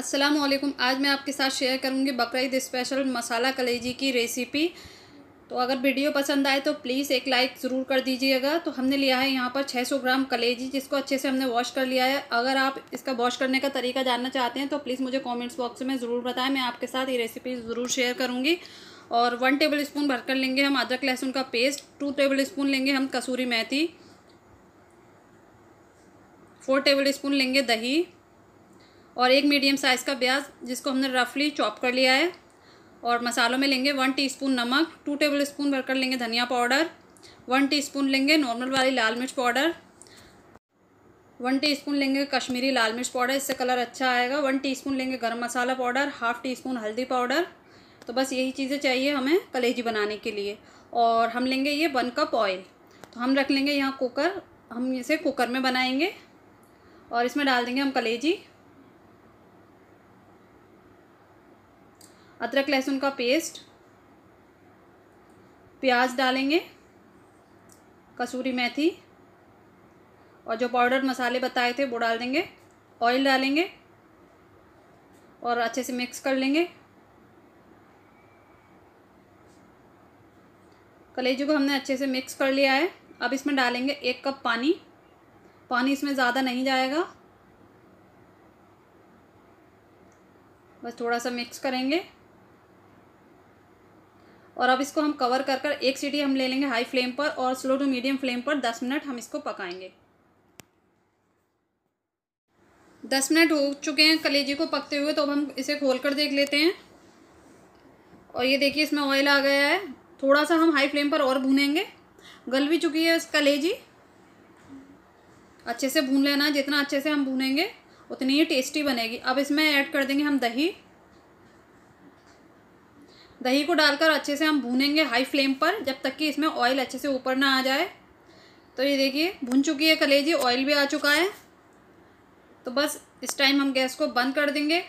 अस्सलाम वालेकुम आज मैं आपके साथ शेयर करूंगी बकरा स्पेशल मसाला कलेजी की रेसिपी तो अगर वीडियो पसंद आए तो प्लीज़ एक लाइक ज़रूर कर दीजिएगा तो हमने लिया है यहाँ पर 600 ग्राम कलेजी जिसको अच्छे से हमने वॉश कर लिया है अगर आप इसका वॉश करने का तरीका जानना चाहते हैं तो प्लीज़ मुझे कॉमेंट्स बॉक्स में ज़रूर बताएं मैं आपके साथ ये रेसिपी ज़रूर शेयर करूँगी और वन टेबल स्पून भरकर लेंगे हम अदरक लहसुन का पेस्ट टू टेबल स्पून लेंगे हम कसूरी मेथी फोर टेबल स्पून लेंगे दही और एक मीडियम साइज़ का प्याज जिसको हमने रफली चॉप कर लिया है और मसालों में लेंगे वन टीस्पून नमक टू टेबल स्पून भरकर लेंगे धनिया पाउडर वन टीस्पून लेंगे नॉर्मल वाली लाल मिर्च पाउडर वन टीस्पून लेंगे कश्मीरी लाल मिर्च पाउडर इससे कलर अच्छा आएगा वन टीस्पून लेंगे गरम मसाला पाउडर हाफ़ टी स्पून हल्दी पाउडर तो बस यही चीज़ें चाहिए हमें कलेजी बनाने के लिए और हम लेंगे ये वन कप ऑयल तो हम रख लेंगे यहाँ कुकर हम इसे कुकर में बनाएंगे और इसमें डाल देंगे हम कलेजी अदरक लहसुन का पेस्ट प्याज डालेंगे कसूरी मेथी और जो पाउडर मसाले बताए थे वो डाल देंगे ऑयल डालेंगे और अच्छे से मिक्स कर लेंगे कलेजू को हमने अच्छे से मिक्स कर लिया है अब इसमें डालेंगे एक कप पानी पानी इसमें ज़्यादा नहीं जाएगा बस थोड़ा सा मिक्स करेंगे और अब इसको हम कवर कर कर एक सीटी हम ले लेंगे हाई फ्लेम पर और स्लो टू मीडियम फ्लेम पर दस मिनट हम इसको पकाएंगे दस मिनट हो चुके हैं कलेजी को पकते हुए तो अब हम इसे खोल कर देख लेते हैं और ये देखिए इसमें ऑयल आ गया है थोड़ा सा हम हाई फ्लेम पर और भूनेंगे गल भी चुकी है इस कलेजी अच्छे से भून लेना जितना अच्छे से हम भूनेंगे उतनी ही टेस्टी बनेगी अब इसमें ऐड कर देंगे हम दही दही को डालकर अच्छे से हम भूनेंगे हाई फ्लेम पर जब तक कि इसमें ऑयल अच्छे से ऊपर ना आ जाए तो ये देखिए भून चुकी है कलेजी ऑयल भी आ चुका है तो बस इस टाइम हम गैस को बंद कर देंगे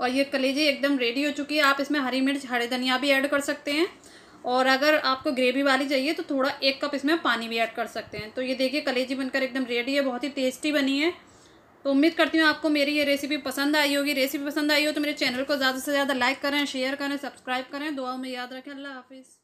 और ये कलेजी एकदम रेडी हो चुकी है आप इसमें हरी मिर्च हरे धनिया भी ऐड कर सकते हैं और अगर आपको ग्रेवी वाली चाहिए तो थोड़ा एक कप इसमें पानी भी ऐड कर सकते हैं तो ये देखिए कलेजी बनकर एकदम रेडी है बहुत ही टेस्टी बनी है तो उम्मीद करती हूँ आपको मेरी ये रेसिपी पसंद आई होगी रेसिपी पसंद आई हो तो मेरे चैनल को ज़्यादा से ज़्यादा लाइक करें शेयर करें सब्सक्राइब करें दुआ में याद रखें अल्लाह हाफिज़